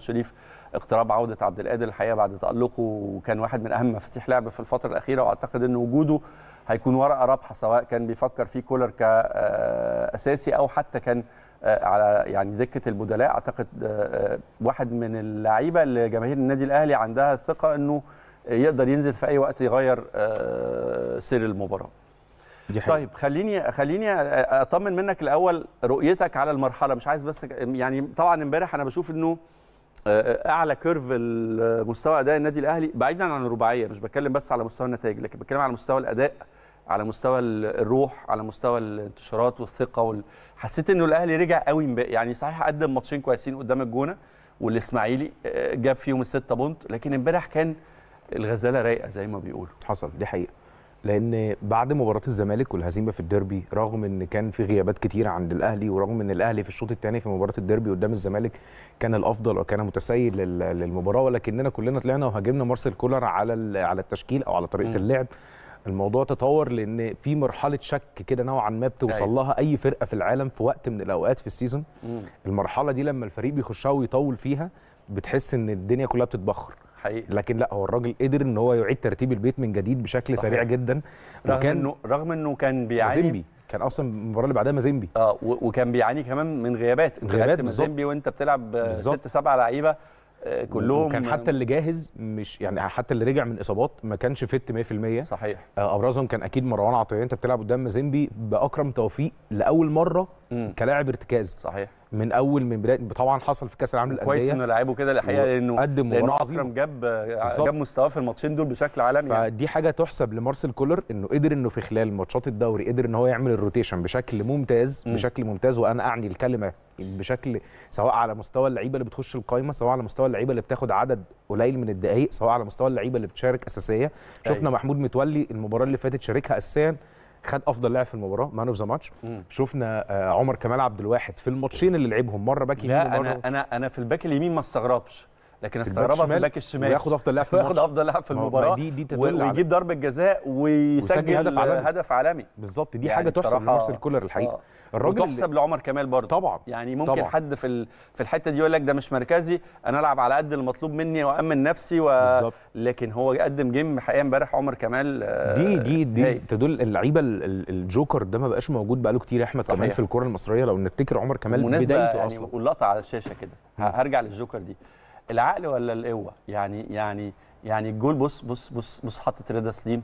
محمد شريف اقتراب عوده عبد القادر الحقيقه بعد تالقه وكان واحد من اهم مفاتيح لعبه في الفتره الاخيره واعتقد ان وجوده هيكون ورقه رابحه سواء كان بيفكر فيه كولر كاساسي او حتى كان آه، على يعني دكه البدلاء اعتقد آه، آه، واحد من اللعيبه اللي جماهير النادي الاهلي عندها الثقه انه يقدر ينزل في اي وقت يغير سير المباراه دي حقيقة. طيب خليني خليني اطمن منك الاول رؤيتك على المرحله مش عايز بس يعني طبعا امبارح انا بشوف انه آه، آه، اعلى كيرف المستوى اداء النادي الاهلي بعيدا عن الرباعيه مش بتكلم بس على مستوى النتائج لكن بتكلم على مستوى الاداء على مستوى الروح على مستوى الانتشارات والثقه وال... حسيت انه الاهلي رجع قوي يعني صحيح قدم ماتشين كويسين قدام الجونه والاسماعيلي آه، جاب فيهم السته بونت لكن امبارح كان الغزاله رايقه زي ما بيقولوا حصل دي حقيقه لان بعد مباراه الزمالك والهزيمه في الديربي رغم ان كان في غيابات كتيره عند الاهلي ورغم ان الاهلي في الشوط الثاني في مباراه الديربي قدام الزمالك كان الافضل وكان متسيد للمباراه ولكننا كلنا طلعنا وهاجمنا مارسيل كولر على على التشكيل او على طريقه اللعب الموضوع تطور لان في مرحله شك كده نوعا ما بتوصل أيوة. لها اي فرقه في العالم في وقت من الاوقات في السيزون المرحله دي لما الفريق بيخشها ويطول فيها بتحس ان الدنيا كلها بتتبخر حقيقي. لكن لا هو الراجل قدر ان هو يعيد ترتيب البيت من جديد بشكل صحيح. سريع جدا رغم وكان انه رغم انه كان بيعاني مازيمبي كان اصلا المباراه اللي بعدها مازيمبي اه وكان بيعاني كمان من غيابات من غيابات مازيمبي وانت بتلعب بالزبط. ست سبع لعيبه آه، كلهم وكان حتى اللي جاهز مش يعني حتى اللي رجع من اصابات ما كانش فت 100% صحيح آه، ابرزهم كان اكيد مروان عطيه انت بتلعب قدام مازيمبي باكرم توفيق لاول مره كلاعب ارتكاز صحيح من اول من بدايه طبعا حصل في كاس العالم للانديه كويس انه لعبه كده الحقيقه لانه قدم لانه عظيم جاب جاب مستواه في الماتشين دول بشكل عالمي يعني. فدي حاجه تحسب لمارسيل كولر انه قدر انه في خلال ماتشات الدوري قدر ان هو يعمل الروتيشن بشكل ممتاز م. بشكل ممتاز وانا اعني الكلمه بشكل سواء على مستوى اللعيبه اللي بتخش القايمه سواء على مستوى اللعيبه اللي بتاخد عدد قليل من الدقائق سواء على مستوى اللعيبه اللي بتشارك اساسيه شفنا أيوة. محمود متولي المباراه اللي فاتت شاركها اساسيا خد افضل لاعب في المباراه مان اوف ذا ماتش شفنا آه، عمر كمال عبد الواحد في الماتشين اللي لعبهم مره باك يمين لا انا انا انا في الباك اليمين ما استغربش لكن استغربها في الباك الشمال وياخد افضل لاعب في وياخد افضل لاعب في المباراه دي دي ويجيب ضربه جزاء ويسجل هدف عالمي, هدف عالمي. بالظبط دي يعني حاجه تحسب لمارسيل كولر الحقيقه آه. الراجل تحسب لعمر كمال برضه طبعا يعني ممكن طبعا. حد في في الحته دي يقول لك ده مش مركزي انا العب على قد المطلوب مني وامن نفسي و... بالظبط لكن هو قدم جيم حقيقه امبارح عمر كمال آه، دي دي دي هي. تدل اللعيبه الجوكر ده ما بقاش موجود بقاله كتير يا احمد كمان في الكره المصريه لو نفتكر عمر كمال بدايته يعني اصلا واللقطه على الشاشه كده هرجع للجوكر دي العقل ولا القوه يعني يعني يعني الجول بص بص بص بص حطت رضا سليم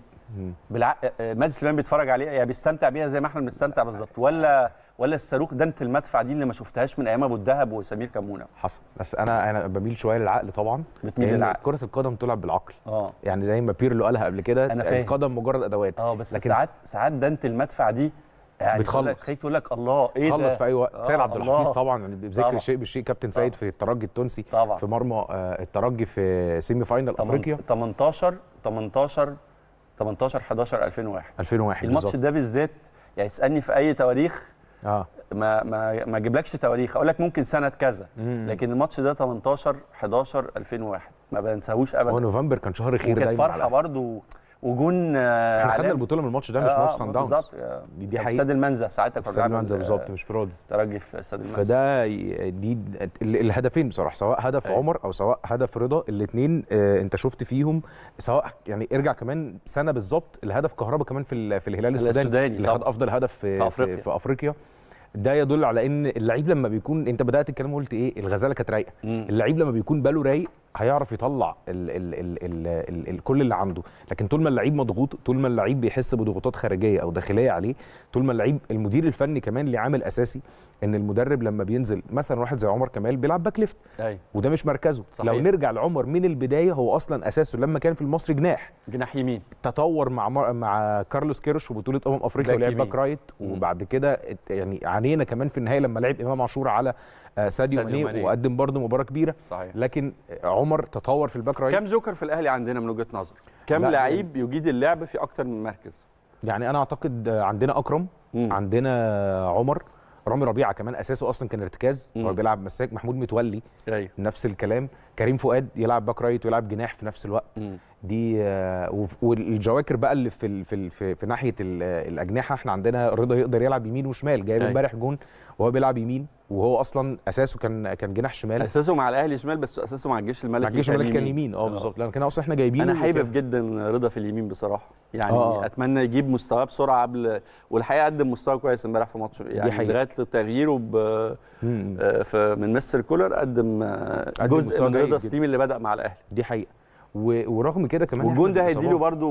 بالعقل آه، آه، مجد سليمان بيتفرج عليها يعني بيستمتع بيها زي ما احنا بنستمتع بالظبط ولا ولا الصاروخ دنت المدفع دي اللي ما شفتهاش من ايام ابو الذهب وسمير كمونه حصل بس انا انا بميل شويه للعقل طبعا بتميل للعقل كره القدم تلعب بالعقل اه يعني زي ما بيرلو قالها قبل كده القدم مجرد ادوات اه بس لكن... ساعات ساعات دنت المدفع دي يعني بتخلص سيد تقول لك الله ايه ده خلص في اي وقت آه سيد عبد الحفيظ طبعا يعني بذكر الشيء بالشيء كابتن سيد في الترجي التونسي طبعا. في مرمى آه، الترجي في سيمي فاينل افريقيا 18 18 18 11 2001 2001 الماتش ده بالذات يعني اسالني في اي تواريخ اه ما ما ما اجيبلكش تواريخ اقول لك ممكن سنه كذا لكن الماتش ده 18 11 2001 ما بنساهوش ابدا هو نوفمبر كان شهر خير دايما كانت فرحه برضه وجون آه، احنا خدنا البطوله من الماتش ده مش آه ماتش سان داونز بالظبط آه، دي, يعني حقيقه استاد المنزه ساعتها كنا استاد المنزه بالظبط آه، مش في ترجي في استاد المنزه فده دي الهدفين بصراحه سواء هدف أي. أيوة. عمر او سواء هدف رضا الاثنين انت شفت فيهم سواء يعني ارجع كمان سنه بالظبط الهدف كهربا كمان في في الهلال السوداني اللي خد افضل هدف في, في افريقيا, في أفريقيا. ده يدل على ان اللعيب لما بيكون انت بدات الكلام وقلت ايه الغزاله كانت رايقه اللعيب لما بيكون باله رايق هيعرف يطلع الـ الـ الـ الـ الـ الـ كل اللي عنده لكن طول ما اللعيب مضغوط طول ما اللعيب بيحس بضغوطات خارجيه او داخليه عليه طول ما اللعيب المدير الفني كمان ليه عامل اساسي ان المدرب لما بينزل مثلا واحد زي عمر كمال بيلعب باك ليفت وده مش مركزه صحيح. لو نرجع لعمر من البدايه هو اصلا اساسه لما كان في المصري جناح جناح يمين تطور مع مع كارلوس كيروش وبطوله امم افريقيا ولعب باك رايت وبعد كده يعني عانينا كمان في النهايه لما لعب امام عاشور على آه، ساديو ماني وقدم برضه مباراه كبيره صحيح. لكن عمر عمر تطور في الباك رايت كم جوكر في الاهلي عندنا من وجهه نظر كم لعيب يعني يجيد اللعب في اكتر من مركز يعني انا اعتقد عندنا اكرم مم. عندنا عمر رامي ربيعه كمان اساسه اصلا كان ارتكاز هو بيلعب مساك محمود متولي أيوه. نفس الكلام كريم فؤاد يلعب باك رايت ويلعب جناح في نفس الوقت مم. دي آه، والجواكر بقى اللي في في في, في ناحيه الاجنحه احنا عندنا رضا يقدر يلعب يمين وشمال جايب أيوة. امبارح جون وهو بيلعب يمين وهو اصلا اساسه كان كان جناح شمال اساسه مع الاهلي شمال بس اساسه مع الجيش الملكي مع الجيش الملكي كان يمين اه بالظبط آه. لان كان اصلا احنا جايبينه انا حابب جدا رضا في اليمين بصراحه يعني أوه. اتمنى يجيب مستواه بسرعه قبل والحقيقه قدم مستوى كويس امبارح في ماتش يعني لغايه تغييره ب... آه، من مستر كولر قدم, قدم جزء من رضا سليم اللي بدا مع الاهلي دي حقيقه ورغم كده كمان يعني والجون ده هيدي له برده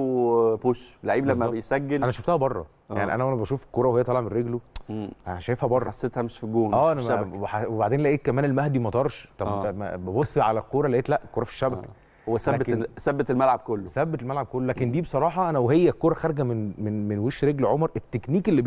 بوش لعيب لما بيسجل انا شفتها بره أوه. يعني انا وانا بشوف الكوره وهي طالعه من رجله مم. انا شايفها بره حسيتها مش في الجون اه انا الشبكه وبعدين لقيت كمان المهدي مطرش طب آه. ببص على الكوره لقيت لا الكوره في الشبكه آه. هو ثبت ثبت الملعب كله ثبت الملعب كله لكن دي بصراحه انا وهي الكوره خارجه من من من وش رجل عمر التكنيك اللي